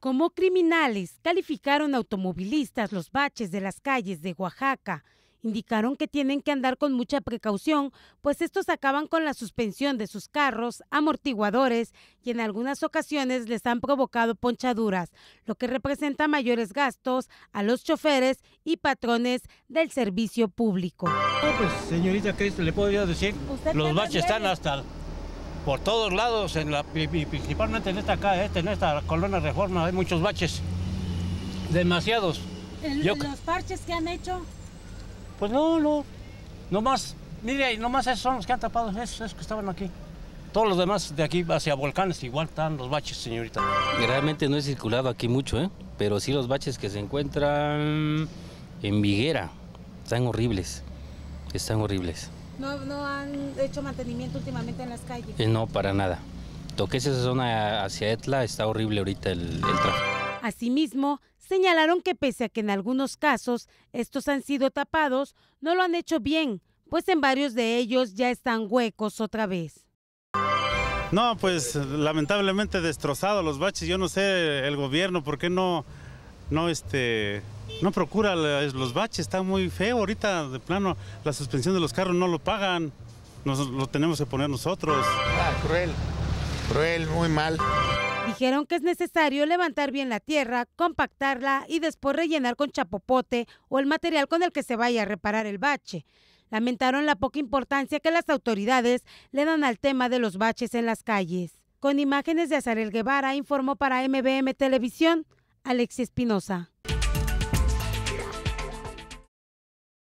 Como criminales, calificaron automovilistas los baches de las calles de Oaxaca. Indicaron que tienen que andar con mucha precaución, pues estos acaban con la suspensión de sus carros, amortiguadores y en algunas ocasiones les han provocado ponchaduras, lo que representa mayores gastos a los choferes y patrones del servicio público. pues, señorita Cristo, le puedo decir, los baches están hasta por todos lados, en la, principalmente en esta acá, este, en esta colonia Reforma, hay muchos baches, demasiados. ¿Los parches que han hecho? Pues no, no, nomás, mire, nomás esos son los que han tapado, esos, esos que estaban aquí. Todos los demás de aquí hacia volcanes igual están los baches, señorita. Realmente no he circulado aquí mucho, ¿eh? pero sí los baches que se encuentran en Viguera. Están horribles, están horribles. No, han hecho mantenimiento últimamente en las calles. Eh, no, para nada. Toqué esa zona hacia Etla está horrible ahorita el, el tráfico. Asimismo, señalaron que pese a que en algunos casos estos han sido tapados, no lo han hecho bien, pues en varios de ellos ya están huecos otra vez. No, pues lamentablemente destrozados los baches. Yo no sé el gobierno por qué no no, este, no procura los baches, está muy feo ahorita, de plano, la suspensión de los carros no lo pagan, nos lo tenemos que poner nosotros. Ah, cruel, cruel, muy mal. Dijeron que es necesario levantar bien la tierra, compactarla y después rellenar con chapopote o el material con el que se vaya a reparar el bache. Lamentaron la poca importancia que las autoridades le dan al tema de los baches en las calles. Con imágenes de Azarel Guevara, informó para MBM Televisión, Alexis Espinosa.